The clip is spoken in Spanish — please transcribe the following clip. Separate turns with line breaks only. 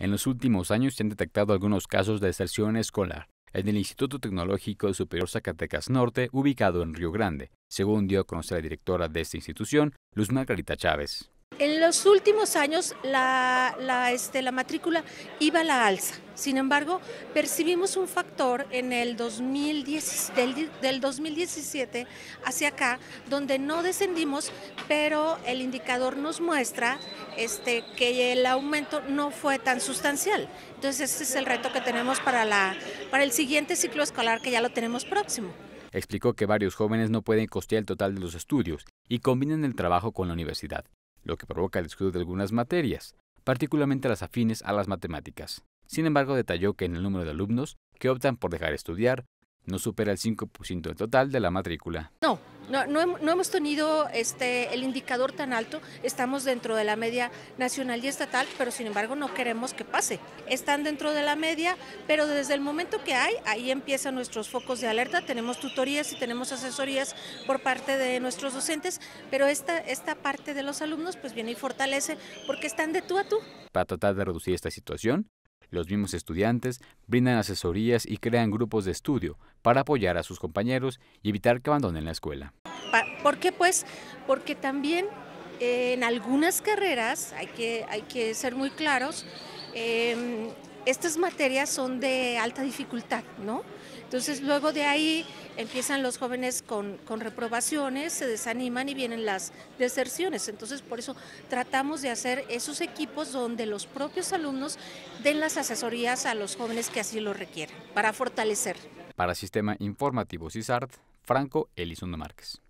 En los últimos años se han detectado algunos casos de deserción escolar en el Instituto Tecnológico Superior Zacatecas Norte, ubicado en Río Grande, según dio a conocer la directora de esta institución, Luz Margarita Chávez.
En los últimos años la, este, la matrícula iba a la alza, sin embargo percibimos un factor en el del, del 2017 hacia acá donde no descendimos, pero el indicador nos muestra este, que el aumento no fue tan sustancial. Entonces, ese es el reto que tenemos para, la, para el siguiente ciclo escolar que ya lo tenemos próximo.
Explicó que varios jóvenes no pueden costear el total de los estudios y combinan el trabajo con la universidad, lo que provoca el descuido de algunas materias, particularmente las afines a las matemáticas. Sin embargo, detalló que en el número de alumnos que optan por dejar estudiar no supera el 5% del total de la matrícula.
No, no, no, hemos tenido este, el indicador tan alto, estamos dentro de la media nacional y estatal, pero sin embargo no queremos que pase. Están dentro de la media, pero desde el momento que hay, ahí empiezan nuestros focos de alerta, tenemos tutorías y tenemos asesorías por parte de nuestros docentes, pero esta, esta parte de los alumnos pues viene y fortalece porque están de tú a tú.
Para tratar de reducir esta situación, los mismos estudiantes brindan asesorías y crean grupos de estudio para apoyar a sus compañeros y evitar que abandonen la escuela.
¿Por qué? Pues porque también eh, en algunas carreras, hay que, hay que ser muy claros, em, estas materias son de alta dificultad, ¿no? Entonces luego de ahí empiezan los jóvenes con, reprobaciones, se desaniman y vienen las deserciones. Entonces por eso tratamos de hacer esos equipos donde los propios alumnos den las asesorías a los jóvenes que así lo requieran, para fortalecer.
Para Sistema Informativo CISART, Franco Elizondo Márquez.